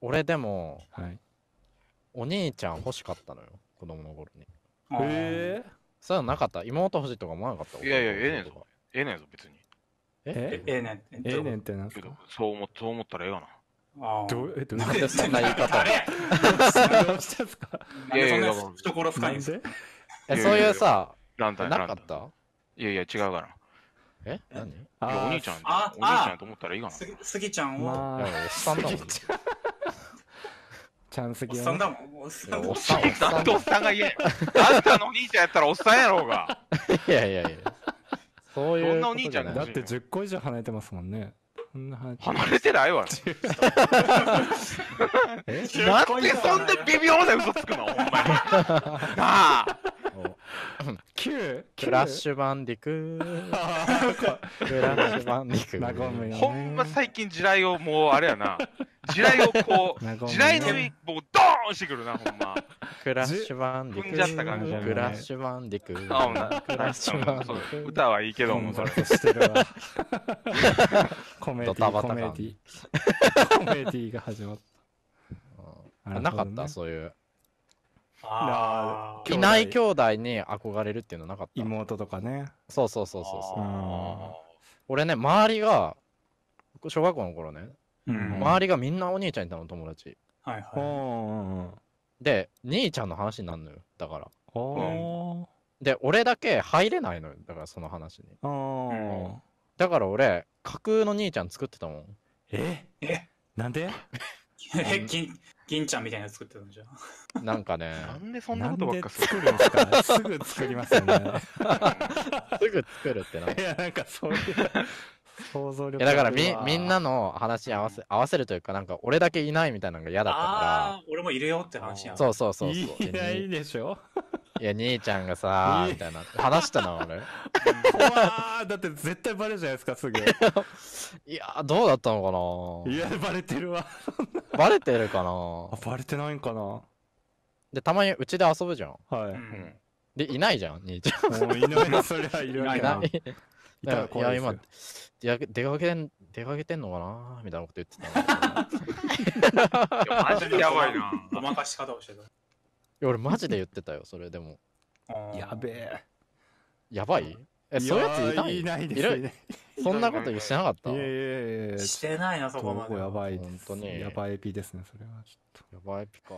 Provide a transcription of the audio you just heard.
俺でも、はい、お兄ちゃん欲しかったのよ子供の頃にへえそういうのなかった妹欲しいとか思わなかったいやいやええねんぞええねんぞ別にえええねんええねんってなそう思そう思ったらええがなどうえどうなんでそんな言い方をえ、そんすかいやいや懐深いんえそういうさなかったいやいや違うから。え何お兄ちゃんお兄ちゃんと思ったらいいかな。すぎちゃんはまあ、おっさんだもん。ちゃんすぎおっさんだもん。おっさんおっさん。だっておっさんが言え。あんたのお兄ちゃんやったらおっさんやろうが。いやいやいや。そういう。んなお兄ちゃんだって10個以上離れてますもんね。離れてないわ。なんでそんな微妙な嘘つくのお前。なあ。9? クラッシュバンディクー。クラッシュバンディクー。よ、ね。ほんま最近地雷をもうあれやな。地雷をこう、地雷の一歩ドーンしてくるな、ほんま。クラッシュバンディクー。踏んじゃった感じ、クラッシュバンディクー。クラッシュバンディクー。歌はいいけども、それ。コメディ、コメディ。コメディが始まった。あなかった、そういう。いない兄弟に憧れるっていうのなかった。妹とかね。そうそうそうそうそう。俺ね、周りが、小学校の頃ね、うん、周りがみんなお兄ちゃんいたの、友達。はいはい。で、兄ちゃんの話になるのよ、だから。うん、で、俺だけ入れないのよ、だからその話に。うん、だから俺、架空の兄ちゃん作ってたもん。ええなんで 銀ちゃんみたいなの作ってたんじゃん。なんかね。なんでそんなことばっか作るんですか、ね、すぐ作りますよね。すぐ作るってな。いや、なんかそういう。想像力いやだからみみんなの話合わせ合わせるというかなんか俺だけいないみたいなのが嫌だったから俺もいるよって話やそうそうそうそういやいいでしょいや兄ちゃんがさみたいな話したな俺怖だって絶対バレるじゃないですかすぐ いやどうだったのかないやバレてるわバレてるかなあバレてないんかなで、たまにうちで遊ぶじゃん。はい。うんで、いないじゃん、兄ちゃん。もういないな、そりゃいるわいなな。い。たら怖や、いです今出かけ出かけん出かけてんのかなみたいなこと言ってたいやマジでやばいな。ごまかし方をしてた。いや俺マジで言ってたよ、それでも。やべえ。やばいえ、そういうやついたんいないですね。そんなことしてなかったいやいやいやしてないな、そこまで。やばい当に。やばいエピですね、それはちょっと。やばいエピか。